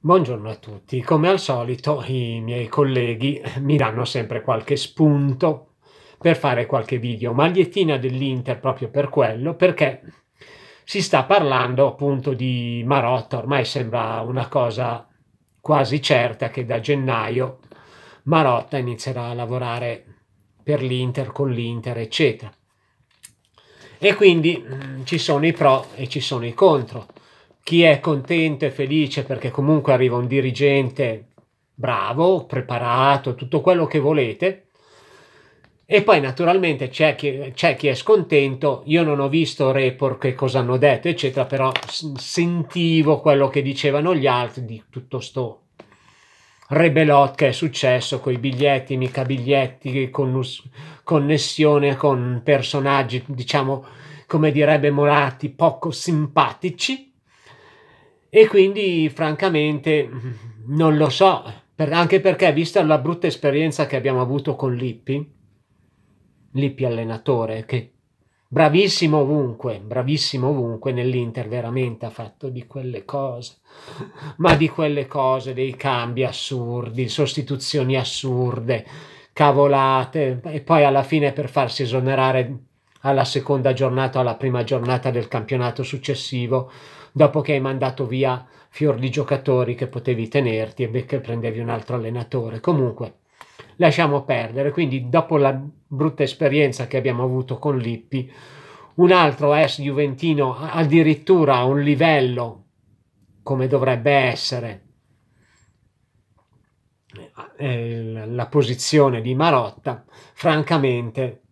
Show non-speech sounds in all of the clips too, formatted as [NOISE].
Buongiorno a tutti, come al solito i miei colleghi mi danno sempre qualche spunto per fare qualche video, magliettina dell'Inter proprio per quello, perché si sta parlando appunto di Marotta, ormai sembra una cosa quasi certa che da gennaio Marotta inizierà a lavorare per l'Inter, con l'Inter, eccetera. E quindi mh, mm, ci sono i pro e ci sono i contro chi è contento e felice perché comunque arriva un dirigente bravo, preparato, tutto quello che volete. E poi naturalmente c'è chi, c'è chi è scontento, io non ho visto report che cosa hanno detto, eccetera, però sentivo quello che dicevano gli altri di tutto sto rebelot che è successo con i biglietti, mica biglietti, con connessione con personaggi, diciamo, come direbbe Moratti, poco simpatici. E quindi, francamente, non lo so, per, anche perché, vista la brutta esperienza che abbiamo avuto con Lippi, Lippi allenatore, che bravissimo ovunque, bravissimo ovunque nell'Inter, veramente ha fatto di quelle cose, ma di quelle cose, dei cambi assurdi, sostituzioni assurde, cavolate, e poi alla fine per farsi esonerare alla seconda giornata o alla prima giornata del campionato successivo, dopo che hai mandato via fior di giocatori che potevi tenerti e che prendevi un altro allenatore. Comunque, lasciamo perdere. Quindi, dopo la brutta esperienza che abbiamo avuto con Lippi, un altro ex Juventino addirittura a un livello come dovrebbe essere eh, la posizione di Marotta, francamente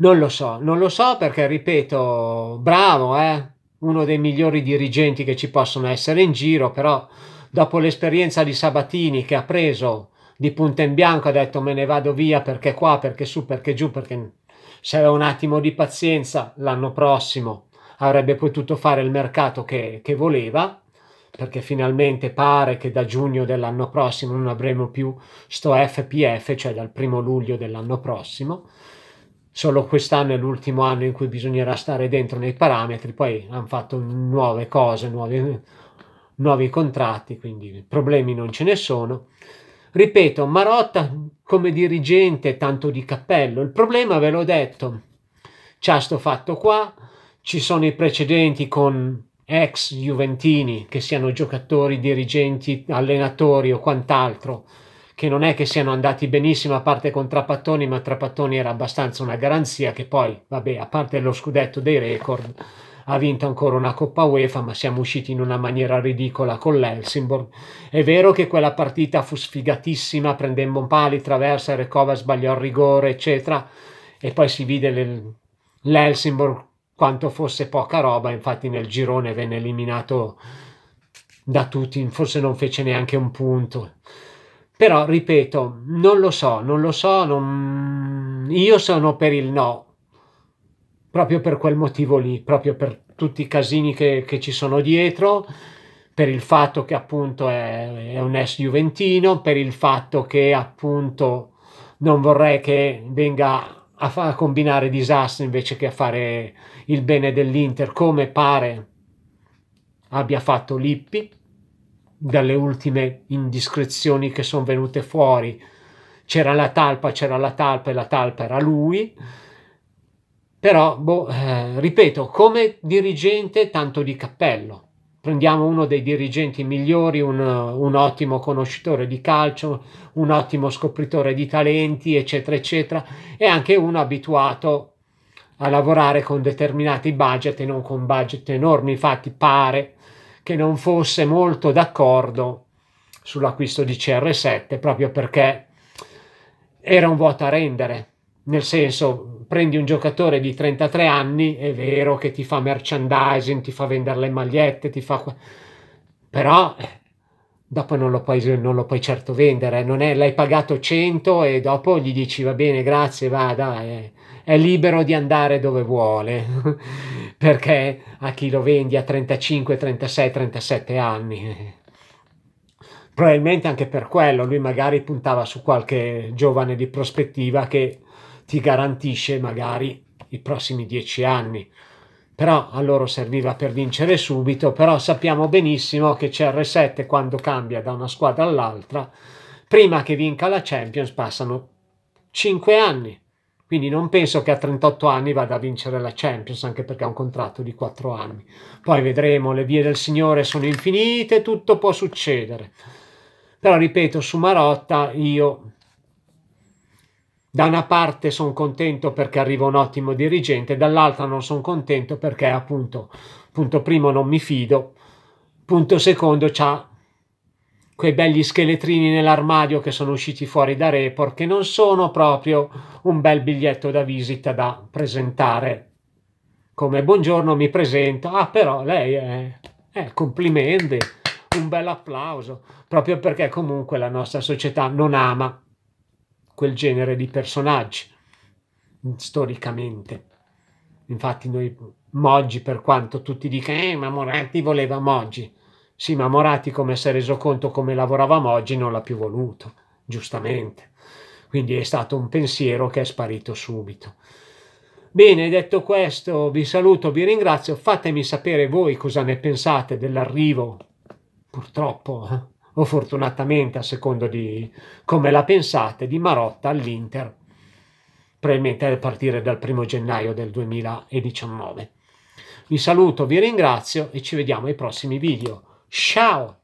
non lo so, non lo so perché, ripeto, bravo, eh? uno dei migliori dirigenti che ci possono essere in giro, però dopo l'esperienza di Sabatini che ha preso di punta in bianco, ha detto me ne vado via perché qua, perché su, perché giù, perché se aveva un attimo di pazienza l'anno prossimo avrebbe potuto fare il mercato che, che voleva, perché finalmente pare che da giugno dell'anno prossimo non avremo più sto FPF, cioè dal primo luglio dell'anno prossimo, solo quest'anno è l'ultimo anno in cui bisognerà stare dentro nei parametri, poi hanno fatto nuove cose, nuove, nuovi contratti, quindi problemi non ce ne sono. Ripeto, Marotta come dirigente tanto di cappello, il problema ve l'ho detto, c'ha sto fatto qua, ci sono i precedenti con ex Juventini, che siano giocatori, dirigenti, allenatori o quant'altro, che non è che siano andati benissimo a parte con Trapattoni, ma Trapattoni era abbastanza una garanzia che poi, vabbè, a parte lo scudetto dei record, ha vinto ancora una Coppa UEFA, ma siamo usciti in una maniera ridicola con l'Helsingborg. È vero che quella partita fu sfigatissima, prendemmo pali, traversa, Recova sbagliò il rigore, eccetera, e poi si vide l'Helsingborg quanto fosse poca roba, infatti nel girone venne eliminato da tutti, forse non fece neanche un punto. Però, ripeto, non lo so, non lo so, non... io sono per il no, proprio per quel motivo lì, proprio per tutti i casini che, che ci sono dietro, per il fatto che appunto è, è un ex Juventino, per il fatto che appunto non vorrei che venga a, a, combinare disastri invece che a fare il bene dell'Inter, come pare abbia fatto Lippi dalle ultime indiscrezioni che sono venute fuori. C'era la talpa, c'era la talpa e la talpa era lui. Però, boh, eh, ripeto, come dirigente tanto di cappello. Prendiamo uno dei dirigenti migliori, un, un ottimo conoscitore di calcio, un ottimo scopritore di talenti, eccetera, eccetera, e anche uno abituato a lavorare con determinati budget e non con budget enormi. Infatti pare che non fosse molto d'accordo sull'acquisto di CR7 proprio perché era un vuoto a rendere. Nel senso, prendi un giocatore di 33 anni, è vero che ti fa merchandising, ti fa vendere le magliette, ti fa... però dopo non lo, puoi, non lo puoi certo vendere, eh. non è l'hai pagato 100 e dopo gli dici va bene, grazie, vada, è, eh. è libero di andare dove vuole, [LAUGHS] perché a chi lo vendi a 35, 36, 37 anni. Probabilmente anche per quello, lui magari puntava su qualche giovane di prospettiva che ti garantisce magari i prossimi dieci anni però a loro serviva per vincere subito, però sappiamo benissimo che CR7 quando cambia da una squadra all'altra, prima che vinca la Champions passano 5 anni, quindi non penso che a 38 anni vada a vincere la Champions, anche perché ha un contratto di 4 anni. Poi vedremo, le vie del Signore sono infinite, tutto può succedere. Però ripeto, su Marotta io da una parte sono contento perché arriva un ottimo dirigente, dall'altra non sono contento perché appunto, punto primo non mi fido, punto secondo c'ha quei belli scheletrini nell'armadio che sono usciti fuori da report che non sono proprio un bel biglietto da visita da presentare. Come buongiorno mi presento, ah però lei è, è complimenti, un bel applauso, proprio perché comunque la nostra società non ama quel genere di personaggi storicamente. Infatti noi Moggi, per quanto tutti dicano, eh, ma Moratti voleva Moggi. Sì, ma Moratti, come si è reso conto come lavorava Moggi, non l'ha più voluto, giustamente. Quindi è stato un pensiero che è sparito subito. Bene, detto questo, vi saluto, vi ringrazio. Fatemi sapere voi cosa ne pensate dell'arrivo, purtroppo, eh o fortunatamente a secondo di come la pensate, di Marotta all'Inter, probabilmente a partire dal primo gennaio del 2019. Vi saluto, vi ringrazio e ci vediamo ai prossimi video. Ciao!